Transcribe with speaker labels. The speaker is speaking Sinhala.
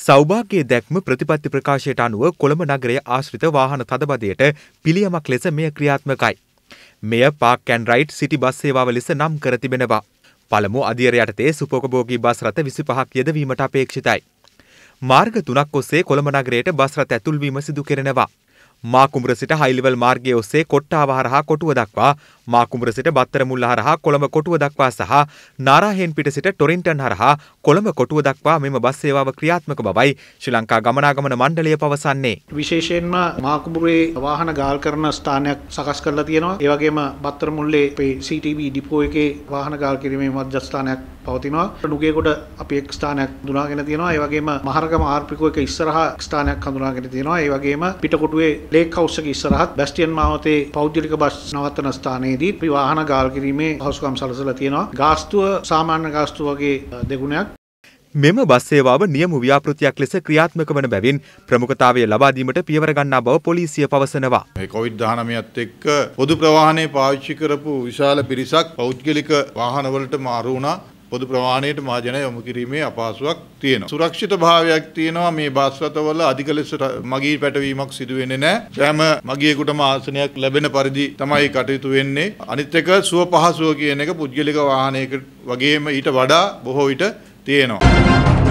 Speaker 1: සෞභාග්‍යයේ දැක්ම ප්‍රතිපත්ති ප්‍රකාශයට අනුව කොළඹ නගරය ආශ්‍රිත වාහන තදබදයට පිළියමක් ලෙස මෙය ක්‍රියාත්මකයි. මෙය park and ride city bus සේවාව ලෙස නම් කර තිබෙනවා. පළමු අධියර යටතේ සුපෝකභෝගී බස් රථ 25ක් යෙදවීමට අපේක්ෂිතයි. මාර්ග තුනක් ඔස්සේ කොළඹ නගරයට බස් රථ ඇතුල්වීම සිදු කෙරෙනවා. මාකුඹර සිට හයිලිවල් මාර්ගය ඔස්සේ කොට්ටාව හරහා කොටුව දක්වා මාකුඹර සිට බත්තර මුල්ල හරහා කොළඹ කොටුව දක්වා සහ නාරාහෙන්පිට සිට ටොරින්ටන් හරහා කොළඹ කොටුව දක්වා මෙම බස් සේවාව ක්‍රියාත්මක බවයි ශ්‍රී ලංකා ගමනාගමන මණ්ඩලය පවසන්නේ.
Speaker 2: විශේෂයෙන්ම මාකුඹුරේ වාහන ගාල් කරන ස්ථානයක් සකස් කරලා තියෙනවා. ඒ වගේම බත්තර මුල්ලේ CTB ඩිපෝ එකේ වාහන ගාල් කිරීමේ මධ්‍යස්ථානයක් පවතිනවා. නුගේකොට අපි එක් ස්ථානයක් දුනාගෙන තියෙනවා. ඒ වගේම මහරගම ආර්පිකෝ එක ඉස්සරහා ස්ථානයක් හඳුනාගෙන තියෙනවා. ඒ වගේම පිටකොටුවේ ලේක් හවුස් එක ඉස්සරහත් බැස්ටියන් මාවතේ පෞද්ගලික බස් නවත්තන ස්ථානයේ නිර්මාණයේදී අපි වාහන ගාල් කිරීමේ පහසුකම් සලසලා තියෙනවා. ගාස්තුව සාමාන්‍ය ගාස්තුව වගේ දෙගුණයක්.
Speaker 1: මෙම බස් සේවාව නියම ව්‍යාපෘතියක් ලෙස ක්‍රියාත්මක වන බැවින් ප්‍රමුඛතාවය ලබා දීමට පියවර ගන්නා බව පොලිසිය පවසනවා. මේ කොවිඩ්-19ත් එක්ක
Speaker 3: පොදු ප්‍රවාහනයේ පාවිච්චි කරපු විශාල පිරිසක් පෞද්ගලික වාහනවලට මාරු වුණා. පොදු ප්‍රමාණයට මහජනය යොමු කිරීමේ අපහසුවක් තියෙනවා. සුරක්ෂිත භාවයක් තියෙනවා මේ බස්රතවල අධික ලෙස මගී පැටවීමක් සිදු වෙන්නේ නැහැ. සෑම මගියෙකුටම ආසනයක් ලැබෙන පරිදි තමයි කටයුතු වෙන්නේ. අනිත් එක සුව පහසුව කියන එක පුද්ගලික වාහනයක වගේම ඊට වඩා බොහෝ විට තියෙනවා.